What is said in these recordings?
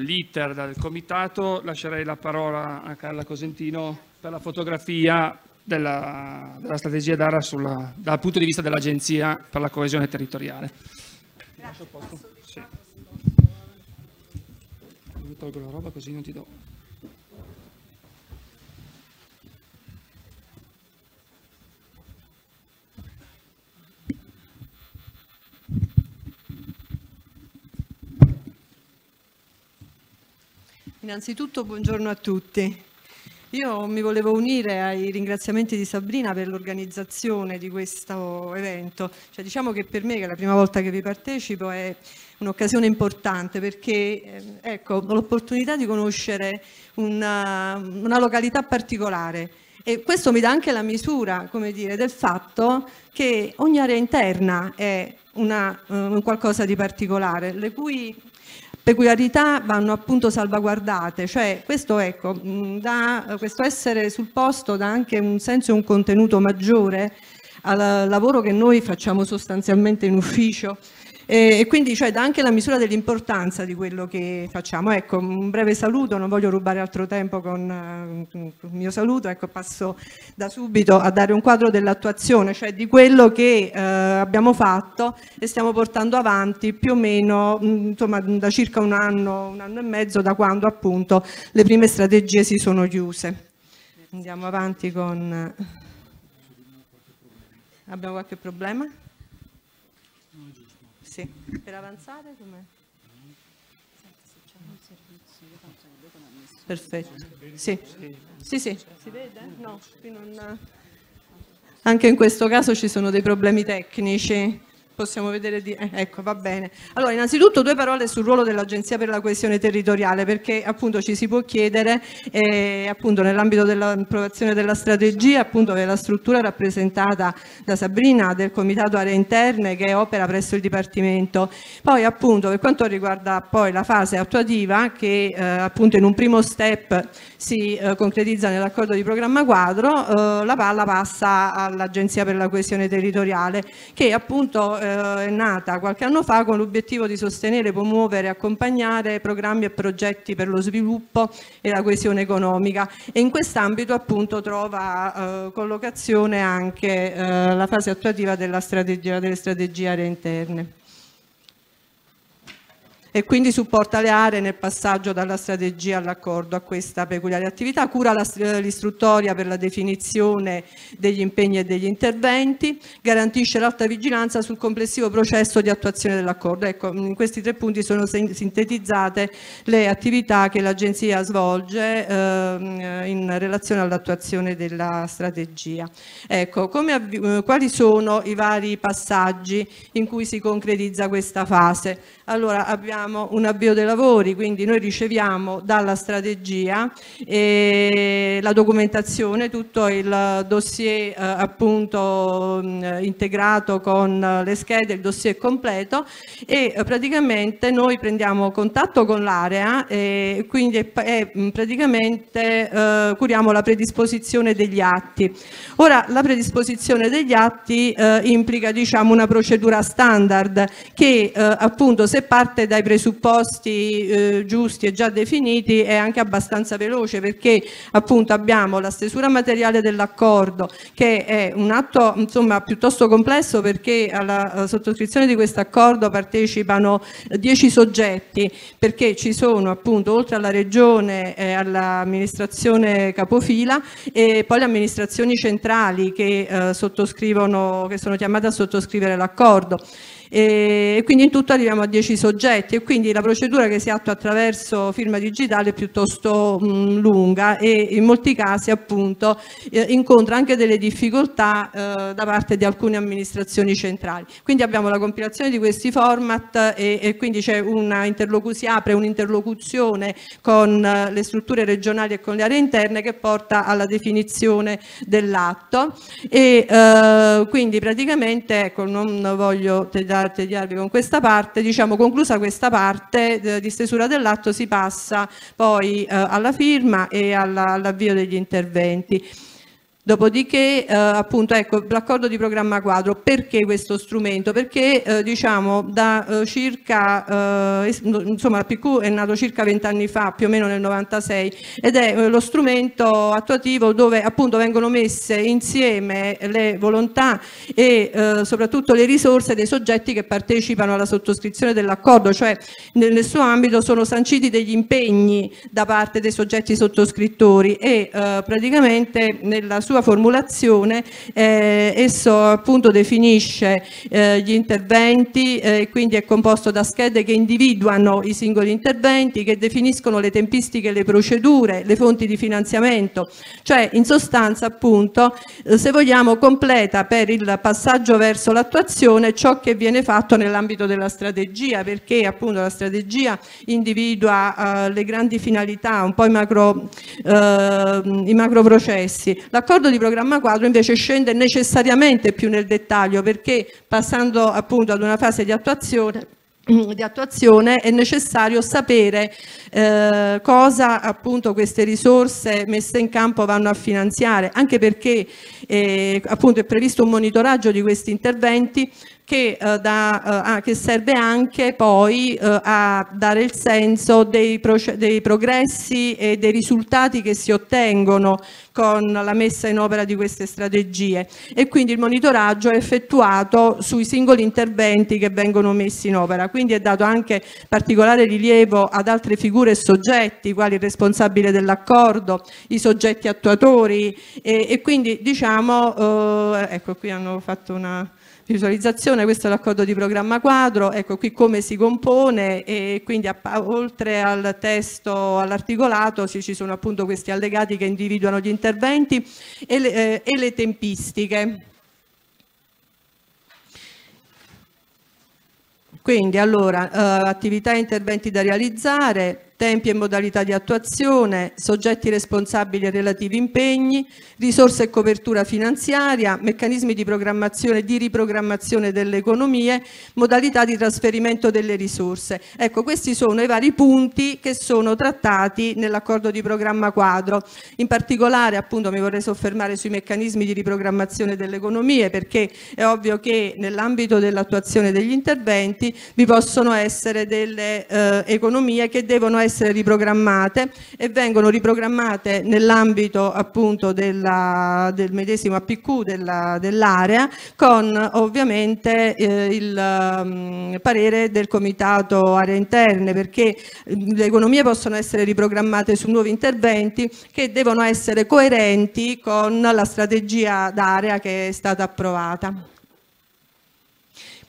l'iter del comitato, lascerei la parola a Carla Cosentino per la fotografia della, della strategia d'area dal punto di vista dell'Agenzia per la coesione territoriale. Grazie. Sì. Tolgo la roba così non ti do. Innanzitutto buongiorno a tutti. Io mi volevo unire ai ringraziamenti di Sabrina per l'organizzazione di questo evento. Cioè, diciamo che per me, che è la prima volta che vi partecipo, è un'occasione importante perché eh, ecco, ho l'opportunità di conoscere una, una località particolare. E questo mi dà anche la misura dire, del fatto che ogni area interna è una, eh, qualcosa di particolare, le cui peculiarità vanno appunto salvaguardate, cioè questo, ecco, mm, da, eh, questo essere sul posto dà anche un senso e un contenuto maggiore al lavoro che noi facciamo sostanzialmente in ufficio e quindi cioè, dà anche la misura dell'importanza di quello che facciamo. Ecco, un breve saluto, non voglio rubare altro tempo con, eh, con il mio saluto, ecco, passo da subito a dare un quadro dell'attuazione, cioè di quello che eh, abbiamo fatto e stiamo portando avanti più o meno mm, insomma, da circa un anno, un anno e mezzo da quando appunto le prime strategie si sono chiuse. Andiamo avanti con... Abbiamo qualche problema? Sì. Per avanzare come Perfetto. Sì. sì, sì. Si vede? No, qui non... Anche in questo caso ci sono dei problemi tecnici possiamo vedere di... eh, ecco, va bene. Allora, innanzitutto due parole sul ruolo dell'Agenzia per la coesione territoriale, perché appunto ci si può chiedere, eh, appunto nell'ambito dell'approvazione della strategia, appunto che la struttura rappresentata da Sabrina del Comitato Aree Interne che opera presso il Dipartimento. Poi appunto per quanto riguarda poi la fase attuativa che eh, appunto in un primo step si eh, concretizza nell'accordo di programma quadro, eh, la palla passa all'Agenzia per la coesione territoriale che appunto eh, eh, è nata qualche anno fa con l'obiettivo di sostenere, promuovere e accompagnare programmi e progetti per lo sviluppo e la coesione economica e in quest'ambito appunto trova eh, collocazione anche eh, la fase attuativa della strategia, delle strategie aree interne e quindi supporta le aree nel passaggio dalla strategia all'accordo a questa peculiare attività, cura l'istruttoria per la definizione degli impegni e degli interventi, garantisce l'alta vigilanza sul complessivo processo di attuazione dell'accordo. Ecco, mm, in questi tre punti sono sintetizzate le attività che l'Agenzia svolge eh, in relazione all'attuazione della strategia. Ecco, come, eh, quali sono i vari passaggi in cui si concretizza questa fase? Allora, abbiamo abbiamo un avvio dei lavori, quindi noi riceviamo dalla strategia e eh, la documentazione, tutto il dossier eh, appunto integrato con le schede, il dossier completo e eh, praticamente noi prendiamo contatto con l'area e quindi è praticamente curiamo la predisposizione degli atti. Ora la predisposizione degli atti implica diciamo una procedura standard che appunto se parte dai presupposti eh, giusti e già definiti è anche abbastanza veloce perché appunto abbiamo la stesura materiale dell'accordo che è un atto insomma piuttosto complesso perché alla sottoscrizione di questo accordo partecipano eh, dieci soggetti perché ci sono appunto oltre alla regione e eh, all'amministrazione capofila e poi le amministrazioni centrali che eh, sottoscrivono che sono chiamate a sottoscrivere l'accordo. E quindi in tutto arriviamo a 10 soggetti e quindi la procedura che si attua attraverso firma digitale è piuttosto mh, lunga e in molti casi appunto eh, incontra anche delle difficoltà eh, da parte di alcune amministrazioni centrali. Quindi abbiamo la compilazione di questi format e, e quindi si apre un'interlocuzione con eh, le strutture regionali e con le aree interne che porta alla definizione dell'atto e eh, quindi praticamente ecco non voglio te dare parte degli albi con questa parte, diciamo conclusa questa parte eh, di stesura dell'atto si passa poi eh, alla firma e all'avvio degli interventi. Dopodiché eh, appunto ecco l'accordo di programma quadro, perché questo strumento? Perché eh, diciamo da eh, circa, eh, insomma la PQ è nato circa 20 anni fa, più o meno nel 96 ed è eh, lo strumento attuativo dove appunto vengono messe insieme le volontà e eh, soprattutto le risorse dei soggetti che partecipano alla sottoscrizione dell'accordo, cioè nel, nel, suo ambito sono sanciti degli impegni da parte dei soggetti sottoscrittori e praticamente nella sua sua formulazione eh, esso appunto definisce eh, gli interventi eh, quindi è composto da schede che individuano i singoli interventi, che definiscono le tempistiche, le procedure, le fonti di finanziamento, cioè in sostanza appunto eh, se vogliamo completa per il passaggio verso l'attuazione ciò che viene fatto nell'ambito della strategia perché appunto la strategia individua eh, le grandi finalità, un po' i macro, ehm, i macro processi. L'accordo L'accordo di programma quadro invece scende necessariamente più nel dettaglio perché passando appunto ad una fase di attuazione di attuazione è necessario sapere eh, cosa appunto queste risorse messe in campo vanno a finanziare, anche perché eh, appunto è previsto un monitoraggio di questi interventi che, eh, da, eh, ah, che serve anche poi eh, a dare il senso dei, dei progressi e dei risultati che si ottengono con la messa in opera di queste strategie e quindi il monitoraggio è effettuato sui singoli interventi che vengono messi in opera, quindi è dato anche particolare rilievo ad altre figure e soggetti, quali il responsabile dell'accordo, i soggetti attuatori e, e quindi diciamo, eh, ecco qui hanno fatto una visualizzazione, questo è l'accordo di programma quadro, ecco qui come si compone e quindi oltre al testo all'articolato ci sono appunto questi allegati che individuano gli interventi e le, eh, e le tempistiche. Quindi allora eh, attività e interventi da realizzare, tempi e modalità di attuazione, soggetti responsabili e relativi impegni, risorse e copertura finanziaria, meccanismi di programmazione e di riprogrammazione delle economie, modalità di trasferimento delle risorse. Ecco, questi sono i vari punti che sono trattati nell'accordo di programma quadro. In particolare, appunto, mi vorrei soffermare sui meccanismi di riprogrammazione delle economie perché è ovvio che nell'ambito dell'attuazione degli interventi vi possono essere delle eh, economie che devono essere essere riprogrammate e vengono riprogrammate nell'ambito appunto della, del medesimo APQ dell'area con ovviamente eh, il um, parere del comitato aree interne perché mm, le economie possono essere riprogrammate su nuovi interventi che devono essere coerenti con la strategia d'area che è stata approvata.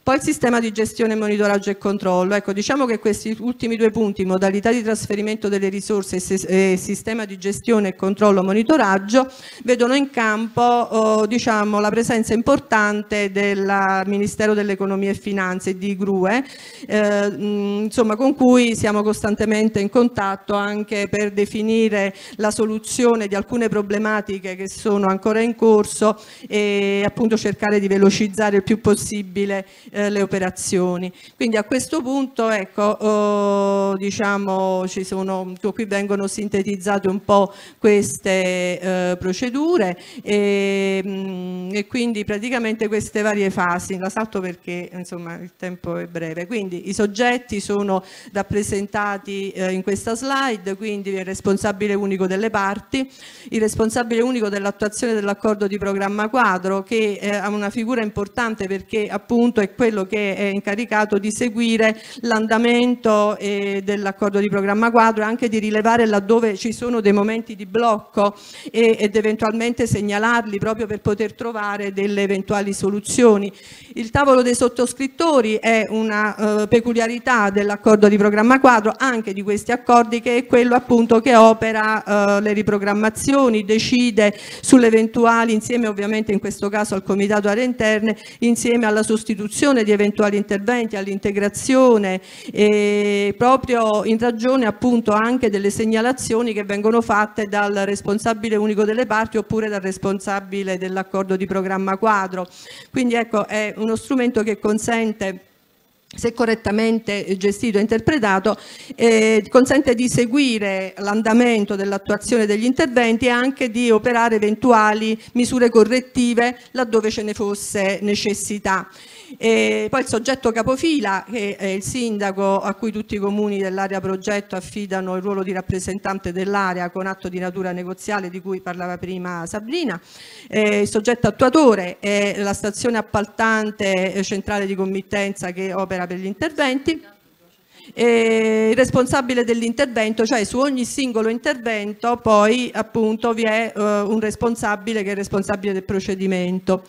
Poi il sistema di gestione, monitoraggio e controllo. Ecco, diciamo che questi ultimi due punti, modalità di trasferimento delle risorse e sistema di gestione controllo e monitoraggio, vedono in campo eh, diciamo, la presenza importante del Ministero dell'Economia e Finanze di GRUE, eh, insomma, con cui siamo costantemente in contatto anche per definire la soluzione di alcune problematiche che sono ancora in corso e appunto cercare di velocizzare il più possibile eh, le operazioni. Quindi a questo punto ecco, eh, diciamo, sono, qui vengono sintetizzate un po' queste eh, procedure e, mh, mm, e, quindi praticamente queste varie fasi, la salto perché insomma, il tempo è breve, quindi i soggetti sono rappresentati eh, in questa slide, quindi il responsabile unico delle parti, il responsabile unico dell'attuazione dell'accordo di programma quadro che eh, ha una figura importante perché appunto è quello che è incaricato di seguire l'andamento eh, dell'accordo di programma quadro e anche di rilevare laddove ci sono dei momenti di blocco e, ed eventualmente segnalarli proprio per poter trovare delle eventuali soluzioni. Il tavolo dei sottoscrittori è una eh, peculiarità dell'accordo di programma quadro, anche di questi accordi, che è quello appunto che opera eh, le riprogrammazioni, decide sulle eventuali, insieme ovviamente in questo caso al Comitato Aree Interne, insieme alla sostituzione valutazione di eventuali interventi all'integrazione eh, proprio in ragione appunto anche delle segnalazioni che vengono fatte dal responsabile unico delle parti oppure dal responsabile dell'accordo di programma quadro. Quindi ecco è uno strumento che consente se correttamente gestito e interpretato, eh, consente di seguire l'andamento dell'attuazione degli interventi e anche di operare eventuali misure correttive laddove ce ne fosse necessità. E poi il soggetto capofila, che è il sindaco a cui tutti i comuni dell'area progetto affidano il ruolo di rappresentante dell'area con atto di natura negoziale di cui parlava prima Sabrina. Eh, il soggetto attuatore è la stazione appaltante centrale di committenza che opera per gli interventi il responsabile dell'intervento, cioè su ogni singolo intervento poi appunto vi è eh, un responsabile che è responsabile del procedimento.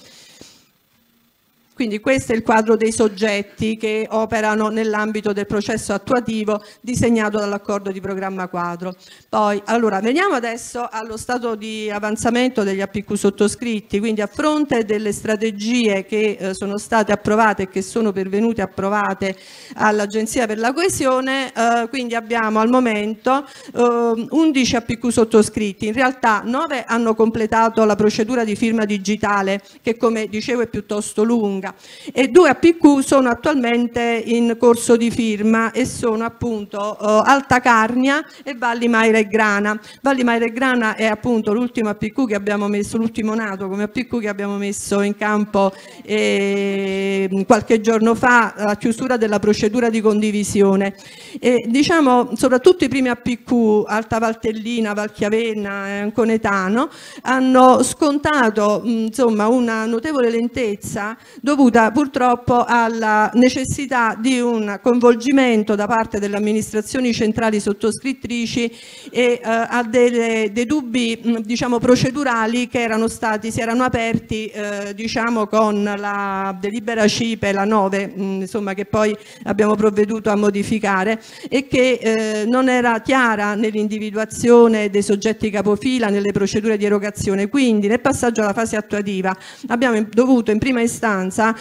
Quindi questo è il quadro dei soggetti che operano nell'ambito del processo attuativo disegnato dall'accordo di programma quadro. Poi, allora, veniamo adesso allo stato di avanzamento degli APQ sottoscritti, quindi a fronte delle strategie che eh, sono state approvate e che sono pervenute approvate all'Agenzia per la coesione, eh, quindi abbiamo al momento eh, 11 APQ sottoscritti, in realtà 9 hanno completato la procedura di firma digitale che come dicevo è piuttosto lunga Casalinga e due APQ sono attualmente in corso di firma e sono appunto eh, Alta Carnia e Valli Maire e Grana. Valli Maire e Grana è appunto l'ultimo APQ che abbiamo messo, l'ultimo nato come APQ che abbiamo messo in campo eh, qualche giorno fa a chiusura della procedura di condivisione. E, diciamo soprattutto i primi APQ, Alta Valtellina, Valchiavenna e Anconetano, hanno scontato mh, insomma una notevole lentezza dove dovuta purtroppo alla necessità di un coinvolgimento da parte delle amministrazioni centrali sottoscrittrici e eh, a delle, dei dubbi mm, diciamo, procedurali che erano stati, si erano aperti eh, diciamo, con la delibera CIPE, la 9, mh, mm, insomma, che poi abbiamo provveduto a modificare e che eh, non era chiara nell'individuazione dei soggetti capofila nelle procedure di erogazione. Quindi nel passaggio alla fase attuativa abbiamo dovuto in prima istanza urgenza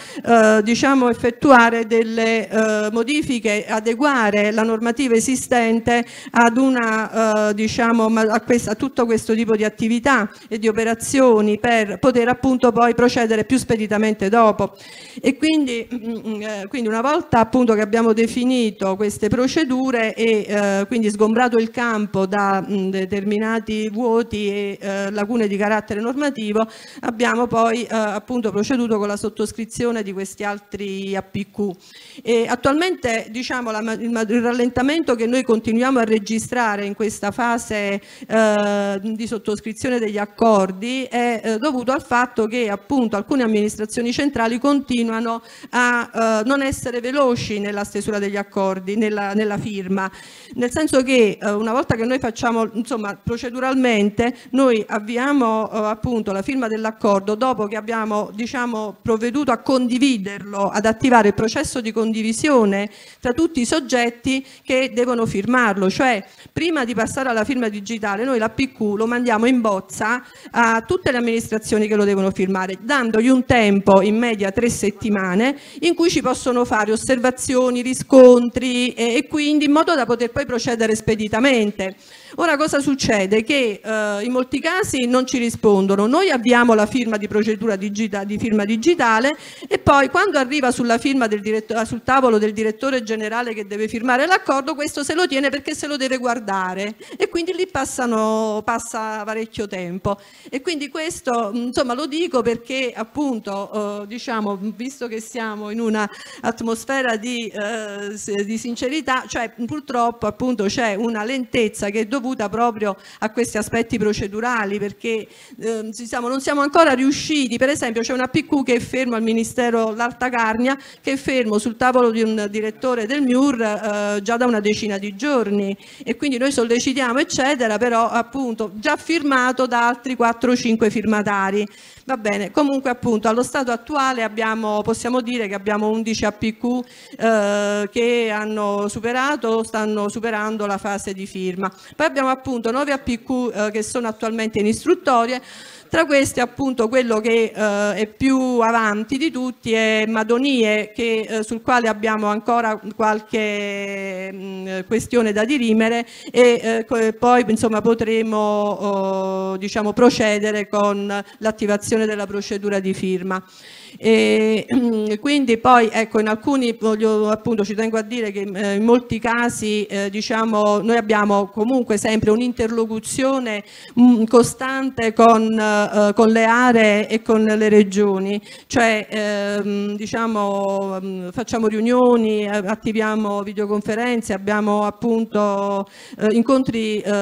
eh, diciamo, effettuare delle eh, modifiche, adeguare la normativa esistente ad una, eh, diciamo, a, questa, a tutto questo tipo di attività e di operazioni per poter appunto poi procedere più speditamente dopo. E quindi, mm, mm, eh, quindi una volta appunto che abbiamo definito queste procedure e eh, quindi sgombrato il campo da mh, mm, determinati vuoti e eh, lacune di carattere normativo, abbiamo poi eh, appunto proceduto con la sottoscrizione definizione di questi altri APQ. E attualmente diciamo, la, il, il, rallentamento che noi continuiamo a registrare in questa fase eh, di sottoscrizione degli accordi è eh, dovuto al fatto che appunto alcune amministrazioni centrali continuano a eh, non essere veloci nella stesura degli accordi, nella, nella firma, nel senso che eh, una volta che noi facciamo insomma proceduralmente noi avviamo eh, appunto la firma dell'accordo dopo che abbiamo diciamo provveduto a condividerlo, ad attivare il processo di condivisione tra tutti i soggetti che devono firmarlo, cioè prima di passare alla firma digitale noi l'APQ lo mandiamo in bozza a tutte le amministrazioni che lo devono firmare, dandogli un tempo in media tre settimane in cui ci possono fare osservazioni, riscontri e, e quindi in modo da poter poi procedere speditamente. Ora cosa succede? Che eh, in molti casi non ci rispondono, noi abbiamo la firma di procedura digita, di firma digitale e poi quando arriva sulla firma del diretto, ah, sul tavolo del direttore generale che deve firmare l'accordo, questo se lo tiene perché se lo deve guardare e quindi lì passano, passa parecchio tempo. E quindi questo mm, insomma lo dico perché appunto eh, diciamo visto che siamo in una atmosfera di, eh, di sincerità, cioè purtroppo appunto c'è una lentezza che è dovuta proprio a questi aspetti procedurali perché eh, diciamo, non siamo ancora riusciti, per esempio c'è un APQ che è fermo al Ministero l'Alta Carnia che è fermo sul tavolo di un direttore del MIUR eh, già da una decina di giorni e quindi noi sollecitiamo eccetera però appunto già firmato da altri 4-5 firmatari. Va bene, comunque appunto allo stato attuale abbiamo, possiamo dire che abbiamo 11 APQ eh, che hanno superato, stanno superando la fase di firma. Poi abbiamo appunto 9 APQ eh, che sono attualmente in istruttorie, tra questi appunto quello che eh, è più avanti di tutti è Madonie che, eh, sul quale abbiamo ancora qualche mh, mm, eh, questione da dirimere e eh, poi insomma, potremo oh, diciamo, procedere con l'attivazione della procedura di firma. E, quindi poi ecco in alcuni voglio, appunto ci tengo a dire che eh, in molti casi eh, diciamo noi abbiamo comunque sempre un'interlocuzione mm, costante con, eh, con, le aree e con le regioni, cioè ehm, diciamo mm, facciamo riunioni, eh, attiviamo videoconferenze, abbiamo appunto eh, incontri eh,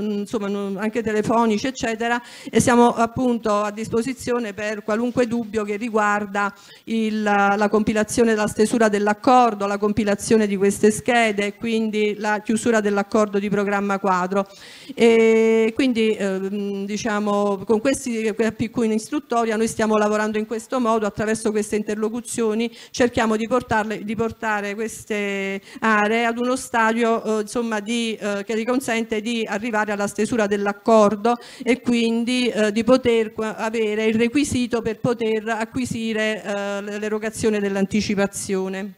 mm, insomma anche telefonici eccetera e siamo appunto a disposizione per qualunque dubbio che riguarda riguarda il, la compilazione della stesura dell'accordo, la compilazione di queste schede e quindi la chiusura dell'accordo di programma quadro. E quindi ehm, diciamo, con questi piccoli istruttoria noi stiamo lavorando in questo modo, attraverso queste interlocuzioni cerchiamo di, portarle, di portare queste aree ad uno stadio eh, insomma, di, eh, che consente di arrivare alla stesura dell'accordo e quindi eh, di poter avere il requisito per poter acquisire favorire eh, l'erogazione dell'anticipazione.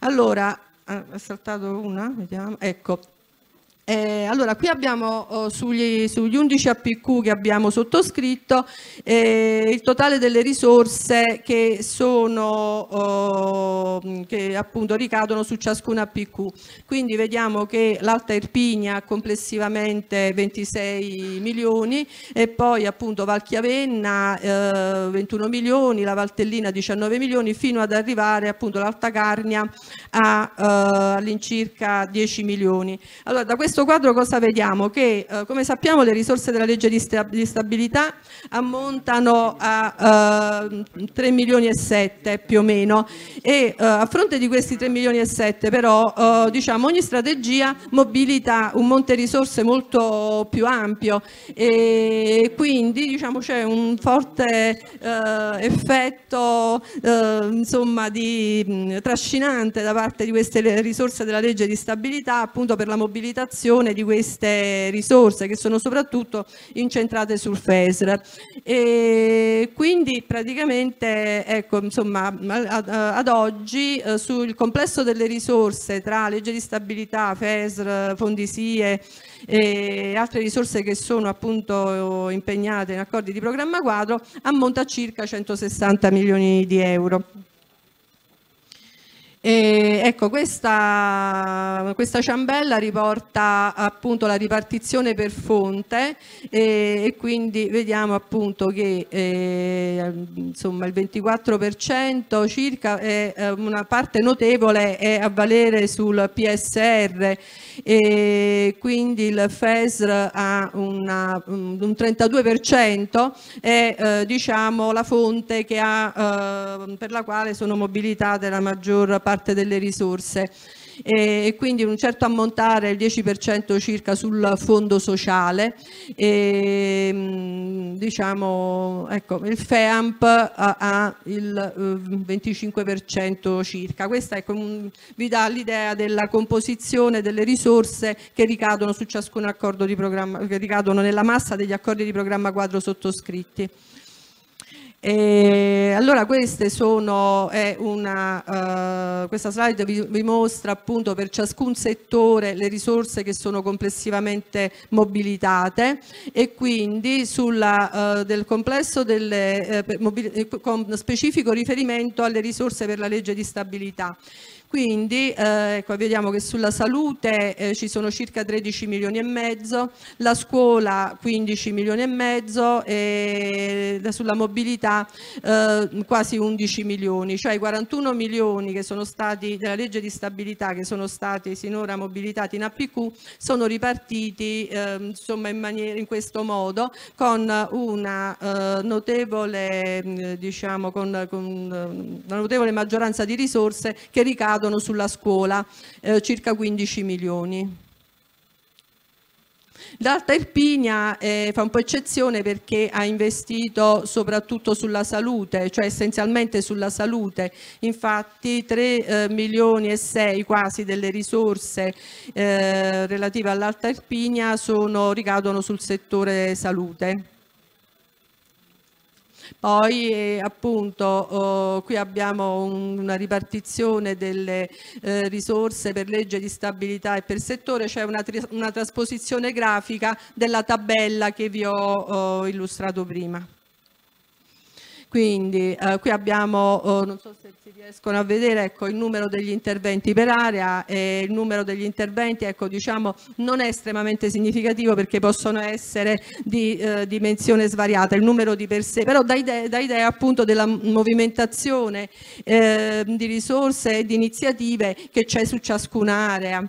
Allora, ah, ha saltato una, vediamo. Ecco, eh, allora, qui abbiamo oh, sugli, sugli, 11 APQ che abbiamo sottoscritto eh, il totale delle risorse che, sono, oh, mm, che appunto ricadono su ciascun APQ. Quindi vediamo che l'Alta Irpigna complessivamente 26 milioni e poi appunto Valchiavenna eh, 21 milioni, la Valtellina 19 milioni fino ad arrivare appunto l'Alta Carnia eh, all'incirca 10 milioni. Allora, da questo questo quadro cosa vediamo? Che eh, come sappiamo le risorse della legge di, sta di stabilità ammontano a eh, 3 milioni e 7 più o meno e eh, a fronte di questi 3 milioni e 7 però eh, diciamo, ogni strategia mobilita un monte risorse molto più ampio e quindi diciamo, c'è un forte eh, effetto eh, insomma, di, mh, trascinante da parte di queste risorse della legge di stabilità appunto per la mobilitazione gestione di queste risorse che sono soprattutto incentrate sul FESR. E quindi praticamente ecco, insomma, ad, oggi eh, sul complesso delle risorse tra legge di stabilità, FESR, fondisie e altre risorse che sono appunto impegnate in accordi di programma quadro ammonta a circa 160 milioni di euro. E, ecco, questa, questa, ciambella riporta appunto la ripartizione per fonte e, e quindi vediamo appunto che eh, insomma, il 24% circa è, eh, una parte notevole è a valere sul PSR e quindi il FESR ha una, un 32% è eh, diciamo la fonte ha, eh, per la quale sono mobilitate la maggior parte parte delle risorse e quindi un certo ammontare, il 10% circa sul fondo sociale. E, mm, diciamo, ecco, il FEAMP ha il 25% eh, circa. Questa ecco, vi dà l'idea della composizione delle risorse che ricadono su ciascun accordo di programma, che ricadono nella massa degli accordi di programma quadro sottoscritti. E eh, allora sono, una, uh, questa slide vi, vi, mostra appunto per ciascun settore le risorse che sono complessivamente mobilitate e quindi sulla, uh, del complesso delle, uh, con specifico riferimento alle risorse per la legge di stabilità. Quindi eh, ecco, vediamo che sulla salute eh, ci sono circa 13 milioni e mezzo, la scuola 15 milioni e mezzo e sulla mobilità eh, quasi 11 milioni, cioè i 41 milioni che sono stati della legge di stabilità che sono stati sinora mobilitati in APQ sono ripartiti ehm, insomma in, maniera, in questo modo con una eh, notevole mm, diciamo con, con eh, una notevole maggioranza di risorse che ricadono ricadono sulla scuola, eh, circa 15 milioni. L'Alta Irpinia eh, fa un po' eccezione perché ha investito soprattutto sulla salute, cioè essenzialmente sulla salute, infatti 3 eh, milioni e 6 quasi delle risorse eh, relative all'Alta Irpinia sono, ricadono sul settore salute. Poi eh, appunto oh, qui abbiamo un, una ripartizione delle eh, risorse per legge di stabilità e per settore, cioè una, una, trasposizione grafica della tabella che vi ho oh, illustrato prima. Quindi eh, qui abbiamo, oh, non so se si riescono a vedere, ecco, il numero degli interventi per area e il numero degli interventi ecco, diciamo, non è estremamente significativo perché possono essere di eh, dimensione svariata, il numero di per sé, però da idea, da idea appunto della movimentazione eh, di risorse e di iniziative che c'è su ciascuna ciascun'area.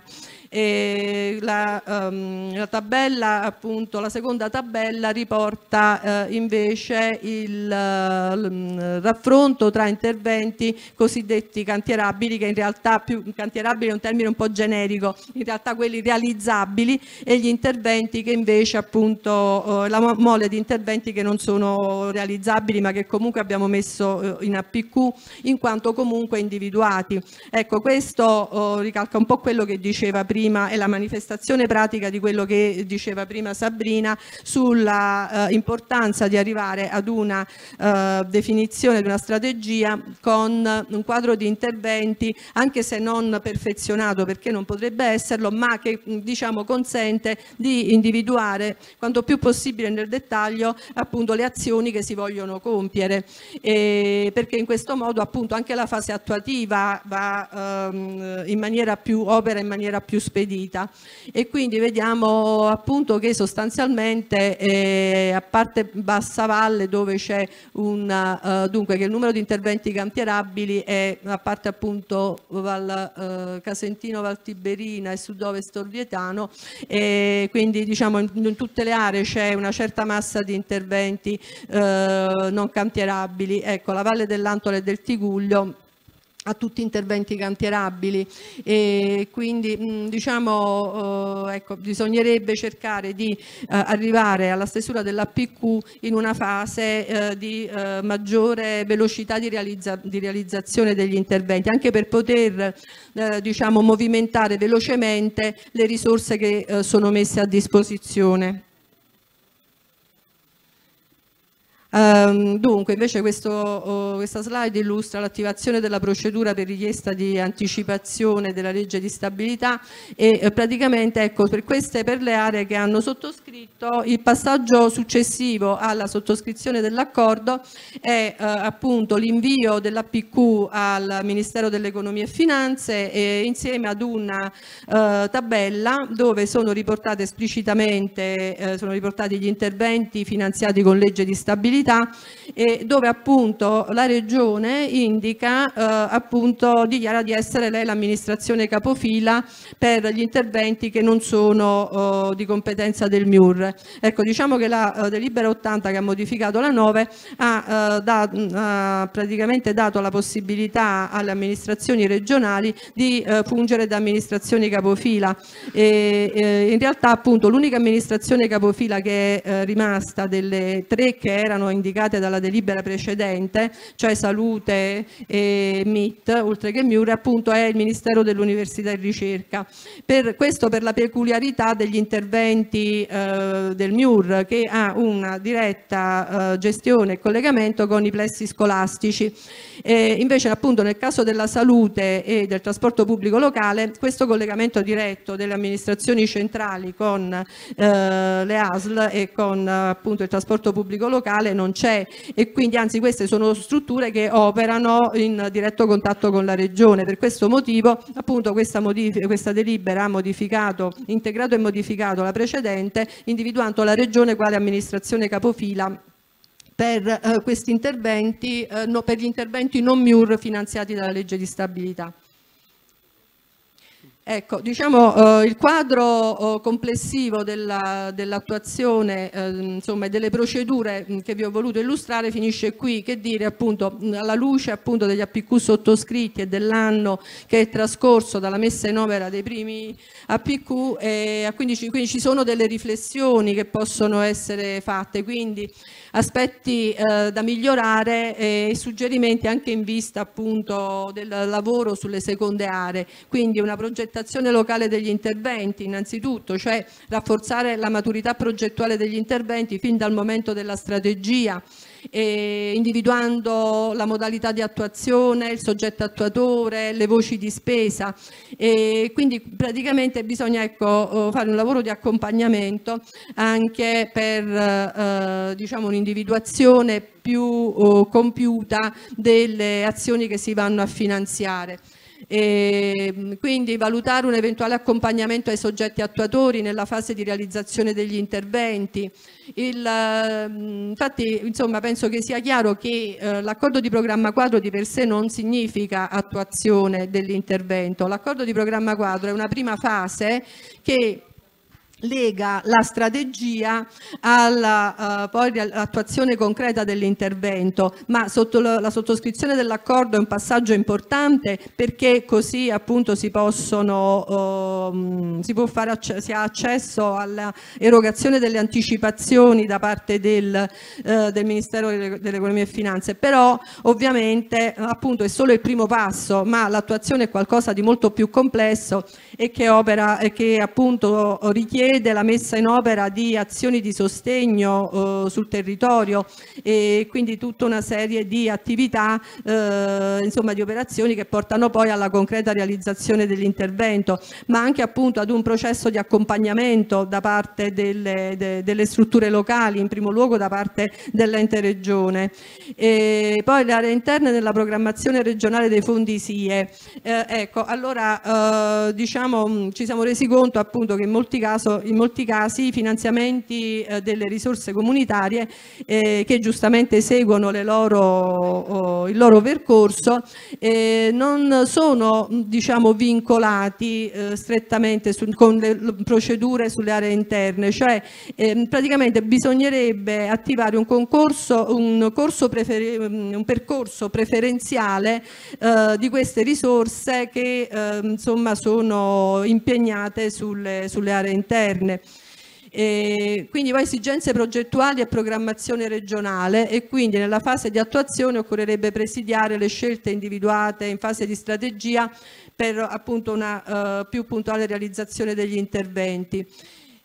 La, um, la, tabella, appunto, la seconda tabella riporta eh, invece il eh, mm, raffronto tra interventi cosiddetti cantierabili, che in realtà più cantierabile è un termine un po' generico, in realtà quelli realizzabili e gli interventi che invece appunto eh, la mole di interventi che non sono realizzabili ma che comunque abbiamo messo in APQ in quanto comunque individuati. Ecco questo oh, ricalca un po' quello che diceva prima prima è la manifestazione pratica di quello che diceva prima Sabrina sulla eh, importanza di arrivare ad una eh, definizione di una strategia con un quadro di interventi anche se non perfezionato perché non potrebbe esserlo ma che diciamo consente di individuare quanto più possibile nel dettaglio appunto le azioni che si vogliono compiere e perché in questo modo appunto anche la fase attuativa va ehm, in maniera più opera in maniera più spedita e quindi vediamo appunto che sostanzialmente eh, a parte Bassa Valle dove c'è un uh, dunque che il numero di interventi cantierabili è a parte appunto Val, uh, Casentino Valtiberina e sud-ovest Orvietano e quindi diciamo in, in tutte le aree c'è una certa massa di interventi uh, non cantierabili ecco la Valle dell'Antola e del Tiguglio a tutti interventi cantierabili e quindi mm, diciamo, eh, ecco, bisognerebbe cercare di eh, arrivare alla stesura dell'APQ in una fase eh, di maggiore velocità di, realizza di, realizzazione degli interventi anche per poter diciamo, movimentare velocemente le risorse che sono messe a disposizione. Um, dunque, invece questo, oh, questa slide illustra l'attivazione della procedura per richiesta di anticipazione della legge di stabilità e eh, praticamente ecco, per queste per le aree che hanno sottoscritto il passaggio successivo alla sottoscrizione dell'accordo è eh, appunto l'invio dell'APQ al Ministero dell'Economia e Finanze e, insieme ad una eh, tabella dove sono riportate esplicitamente eh, sono riportati gli interventi finanziati con legge di stabilità disabilità eh, dove appunto la regione indica eh, appunto dichiara di essere lei l'amministrazione capofila per gli interventi che non sono eh, di competenza del MIUR. Ecco diciamo che la eh, delibera 80 che ha modificato la 9 ha, eh, da, mm, ha praticamente dato la possibilità alle amministrazioni regionali di eh, fungere da amministrazioni capofila e in realtà appunto l'unica amministrazione capofila che è rimasta delle tre che erano in indicate dalla delibera precedente, cioè salute e MIT, oltre che MIUR, appunto è il Ministero dell'Università e Ricerca. Per, questo per la peculiarità degli interventi eh, del MIUR che ha una diretta eh, gestione e collegamento con i plessi scolastici. Eh, invece appunto nel caso della salute e del trasporto pubblico locale questo collegamento diretto delle amministrazioni centrali con eh, le ASL e con appunto il trasporto pubblico locale non c'è e quindi anzi queste sono strutture che operano in diretto contatto con la Regione. Per questo motivo appunto questa, questa delibera ha modificato, integrato e modificato la precedente individuando la Regione quale amministrazione capofila per, eh, questi interventi, eh, no, per gli interventi non MIUR finanziati dalla legge di stabilità. Ecco, diciamo, eh, il quadro eh, complessivo dell'attuazione dell ehm, eh, delle procedure che vi ho voluto illustrare finisce qui, che dire appunto alla luce appunto, degli APQ sottoscritti e dell'anno che è trascorso dalla messa in opera dei primi APQ, e quindi, ci, quindi ci sono delle riflessioni che possono essere fatte, quindi aspetti eh, da migliorare e suggerimenti anche in vista appunto del lavoro sulle seconde aree, quindi una progettazione progettazione locale degli interventi innanzitutto, cioè rafforzare la maturità progettuale degli interventi fin dal momento della strategia, individuando la modalità di attuazione, il soggetto attuatore, le voci di spesa e quindi praticamente bisogna ecco, eh, fare un lavoro di accompagnamento anche per eh, diciamo, un'individuazione più eh, compiuta delle azioni che si vanno a finanziare. E ehm, quindi valutare un eventuale accompagnamento ai soggetti attuatori nella fase di realizzazione degli interventi. Il, ehm, infatti insomma, penso che sia chiaro che eh, l'accordo di programma quadro di per sé non significa attuazione dell'intervento. L'accordo di programma quadro è una prima fase che lega la strategia alla uh, poi all'attuazione concreta dell'intervento, ma sotto la, la sottoscrizione dell'accordo è un passaggio importante perché così appunto si possono uh, si può fare si ha accesso all'erogazione delle anticipazioni da parte del, uh, del Ministero dell'Economia e Finanze, però ovviamente appunto è solo il primo passo, ma l'attuazione è qualcosa di molto più complesso e che, opera, che appunto richiede la messa in opera di azioni di sostegno eh, sul territorio e quindi tutta una serie di attività, eh, insomma di operazioni che portano poi alla concreta realizzazione dell'intervento, ma anche appunto ad un processo di accompagnamento da parte delle, de, delle strutture locali, in primo luogo da parte dell'ente regione. E poi le aree interne nella programmazione regionale dei fondi SIE. Eh, ecco, allora eh, diciamo siamo, mm, ci siamo resi conto appunto che in molti, caso, in molti casi i finanziamenti eh, delle risorse comunitarie eh, che giustamente seguono loro, oh, il loro percorso eh, non sono mm, diciamo, vincolati eh, strettamente su, con le procedure sulle aree interne, cioè ehm, praticamente bisognerebbe attivare un concorso, un, mm, un percorso preferenziale eh, di queste risorse che ehm, insomma sono impegnate sulle, sulle aree interne. E quindi poi esigenze progettuali e programmazione regionale e quindi nella fase di attuazione occorrerebbe presidiare le scelte individuate in fase di strategia per appunto una eh, più puntuale realizzazione degli interventi.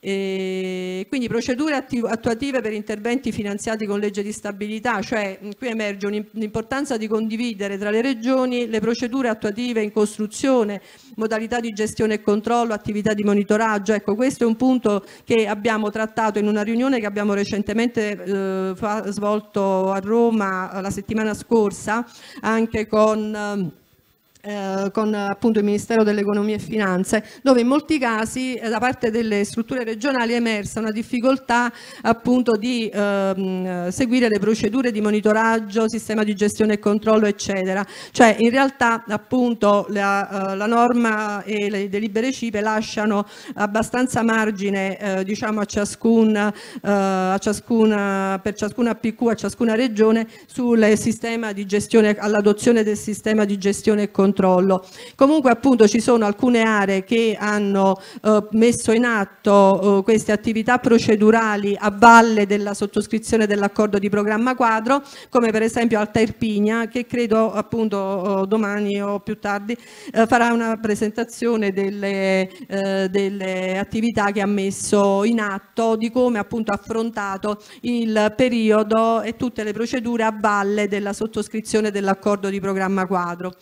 E ehm, quindi procedure attuative per interventi finanziati con legge di stabilità, cioè mm, qui emerge l'importanza di condividere tra le regioni le procedure attuative in costruzione, modalità di gestione e controllo, attività di monitoraggio. Ecco, questo è un punto che abbiamo trattato in una riunione che abbiamo recentemente eh, svolto a Roma la settimana scorsa anche con... Eh, eh, con appunto il Ministero dell'Economia e Finanze, dove in molti casi eh, da parte delle strutture regionali è emersa una difficoltà appunto di ehm, eh, seguire le procedure di monitoraggio, sistema di gestione e controllo eccetera, cioè in realtà appunto la, la norma e le delibere CIPE lasciano abbastanza margine diciamo a ciascun, a ciascuna, per ciascuna PQ, a ciascuna regione sul sistema di gestione, all'adozione del sistema di gestione e controllo controllo. Comunque appunto ci sono alcune aree che hanno eh, messo in atto eh, queste attività procedurali a valle della sottoscrizione dell'accordo di programma quadro, come per esempio Alta Irpigna che credo appunto eh, domani o più tardi eh, farà una presentazione delle, eh, delle attività che ha messo in atto, di come appunto ha affrontato il periodo e tutte le procedure a valle della sottoscrizione dell'accordo di programma quadro.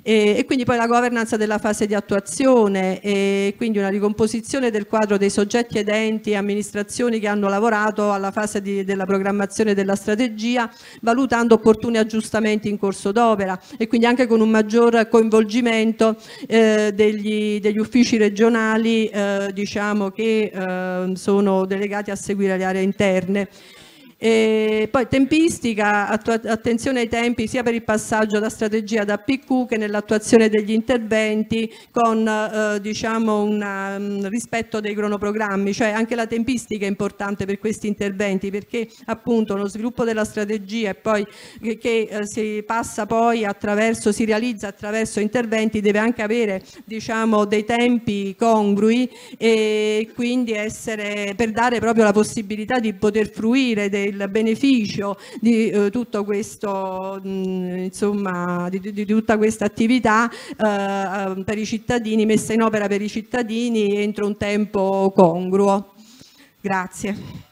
E, e quindi poi la governance della fase di attuazione e quindi una ricomposizione del quadro dei soggetti ed enti e amministrazioni che hanno lavorato alla fase di, della programmazione della strategia valutando opportuni aggiustamenti in corso d'opera e quindi anche con un maggior coinvolgimento eh, degli, degli, uffici regionali eh, diciamo che eh, sono delegati a seguire le aree interne. E poi tempistica, attenzione ai tempi sia per il passaggio da strategia da PQ che nell'attuazione degli interventi con eh, diciamo una, um, rispetto dei cronoprogrammi, cioè anche la tempistica è importante per questi interventi perché appunto lo sviluppo della strategia e poi che, che eh, si passa poi attraverso, si realizza attraverso interventi deve anche avere diciamo dei tempi congrui e quindi essere per dare proprio la possibilità di poter fruire dei il beneficio di, eh, tutto questo, mh, insomma, di, di, di tutta questa attività eh, ehm, per i cittadini, messa in opera per i cittadini entro un tempo congruo. Grazie.